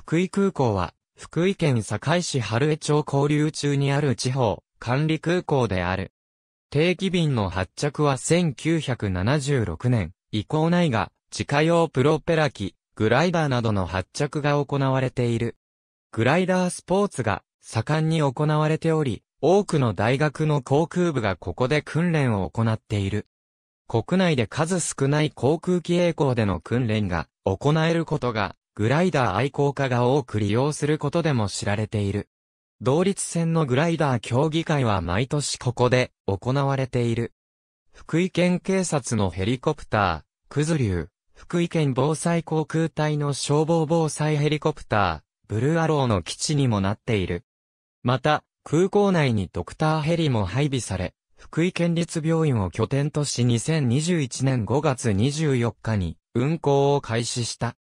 福井空港は、福井県堺市春江町交流中にある地方、管理空港である。定期便の発着は1976年以降ないが、自家用プロペラ機、グライダーなどの発着が行われている。グライダースポーツが盛んに行われており、多くの大学の航空部がここで訓練を行っている。国内で数少ない航空機栄光での訓練が行えることがグライダー愛好家が多く利用することでも知られている。同立船のグライダー競技会は毎年ここで行われている。福井県警察のヘリコプター、リュウ、福井県防災航空隊の消防防災ヘリコプター、ブルーアローの基地にもなっている。また、空港内にドクターヘリも配備され、福井県立病院を拠点とし2021年5月24日に運行を開始した。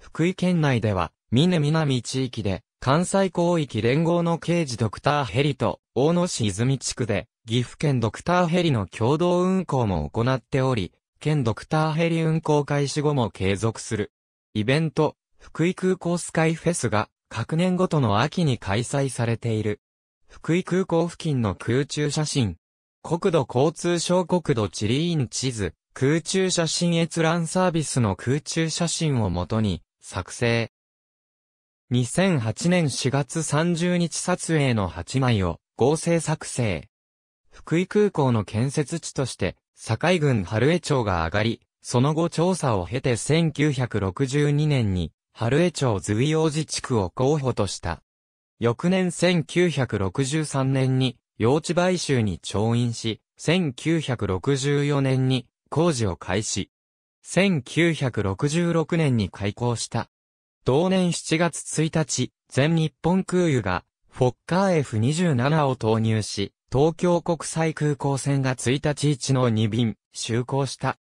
福井県内では、峰南地域で、関西広域連合の刑事ドクターヘリと、大野市泉地区で、岐阜県ドクターヘリの共同運行も行っており、県ドクターヘリ運行開始後も継続する。イベント、福井空港スカイフェスが、各年ごとの秋に開催されている。福井空港付近の空中写真。国土交通省国土地理院地図、空中写真閲覧サービスの空中写真をもとに、作成。2008年4月30日撮影の8枚を合成作成。福井空港の建設地として、堺郡春江町が上がり、その後調査を経て1962年に、春江町随王寺地区を候補とした。翌年1963年に、用地買収に調印し、1964年に工事を開始。1966年に開港した。同年7月1日、全日本空輸が、フォッカー F27 を投入し、東京国際空港線が1日1の2便、就航した。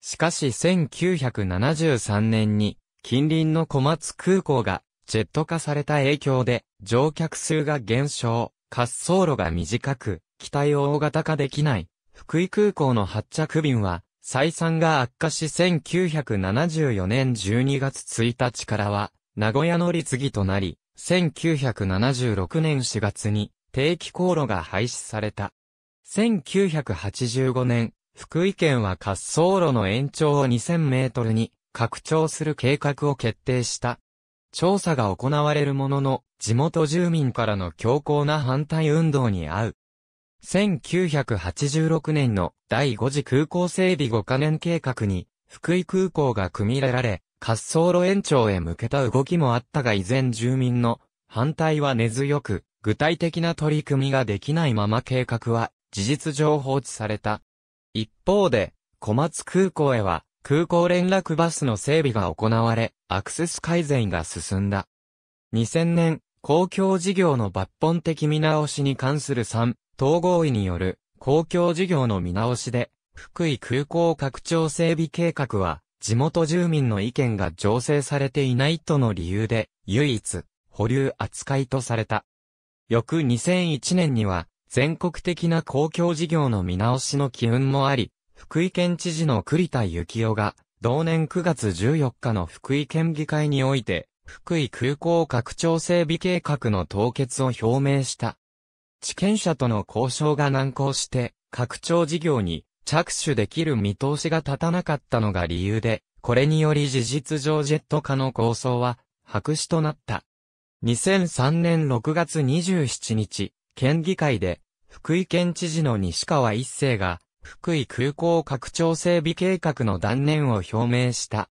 しかし1973年に、近隣の小松空港が、ジェット化された影響で、乗客数が減少、滑走路が短く、機体を大型化できない、福井空港の発着便は、採算が悪化し1974年12月1日からは、名古屋の立議となり、1976年4月に定期航路が廃止された。1985年、福井県は滑走路の延長を2000メートルに拡張する計画を決定した。調査が行われるものの、地元住民からの強硬な反対運動に遭う。1986年の第5次空港整備5カ年計画に、福井空港が組み入れられ、滑走路延長へ向けた動きもあったが依然住民の反対は根強く、具体的な取り組みができないまま計画は事実上放置された。一方で、小松空港へは空港連絡バスの整備が行われ、アクセス改善が進んだ。2000年、公共事業の抜本的見直しに関する3統合意による公共事業の見直しで、福井空港拡張整備計画は、地元住民の意見が醸成されていないとの理由で、唯一、保留扱いとされた。翌2001年には、全国的な公共事業の見直しの機運もあり、福井県知事の栗田幸雄が、同年9月14日の福井県議会において、福井空港拡張整備計画の凍結を表明した。地権者との交渉が難航して、拡張事業に着手できる見通しが立たなかったのが理由で、これにより事実上ジェット化の構想は白紙となった。2003年6月27日、県議会で、福井県知事の西川一世が、福井空港拡張整備計画の断念を表明した。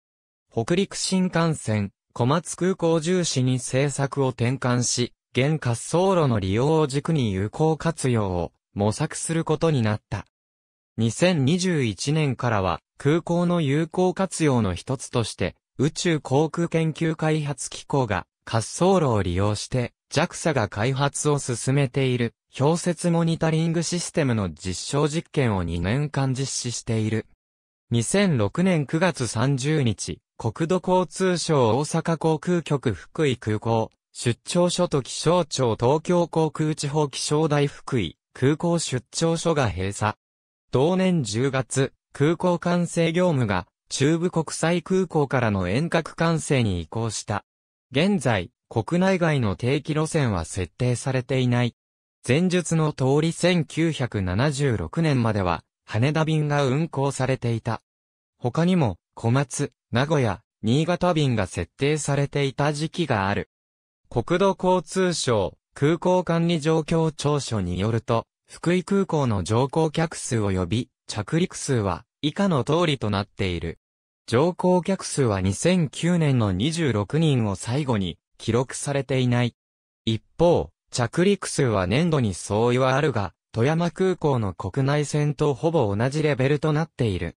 北陸新幹線、小松空港重視に政策を転換し、現滑走路の利用を軸に有効活用を模索することになった。2021年からは空港の有効活用の一つとして宇宙航空研究開発機構が滑走路を利用して JAXA が開発を進めている氷雪モニタリングシステムの実証実験を2年間実施している。2006年9月30日、国土交通省大阪航空局福井空港、出張所と気象庁東京航空地方気象台福井空港出張所が閉鎖。同年10月、空港管制業務が中部国際空港からの遠隔管制に移行した。現在、国内外の定期路線は設定されていない。前述の通り1976年までは、羽田便が運航されていた。他にも、小松、名古屋、新潟便が設定されていた時期がある。国土交通省空港管理状況調書によると、福井空港の乗降客数及び着陸数は以下の通りとなっている。乗降客数は2009年の26人を最後に記録されていない。一方、着陸数は年度に相違はあるが、富山空港の国内線とほぼ同じレベルとなっている。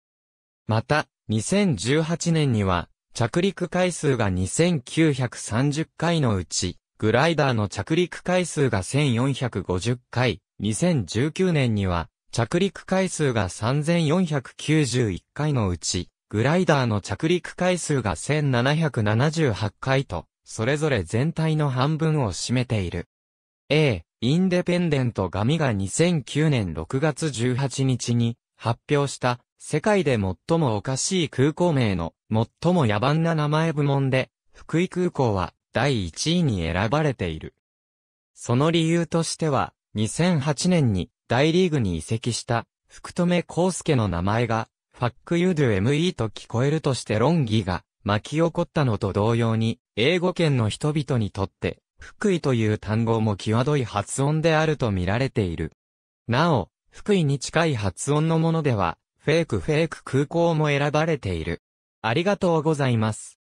また、2018年には、着陸回数が2930回のうち、グライダーの着陸回数が1450回、2019年には、着陸回数が3491回のうち、グライダーの着陸回数が1778回と、それぞれ全体の半分を占めている。A、インデペンデントガミが2009年6月18日に発表した世界で最もおかしい空港名の最も野蛮な名前部門で、福井空港は第1位に選ばれている。その理由としては、2008年に大リーグに移籍した福留康介の名前が、ファックユードゥ ME と聞こえるとして論議が巻き起こったのと同様に、英語圏の人々にとって、福井という単語も際どい発音であると見られている。なお、福井に近い発音のものでは、フェイクフェイク空港も選ばれている。ありがとうございます。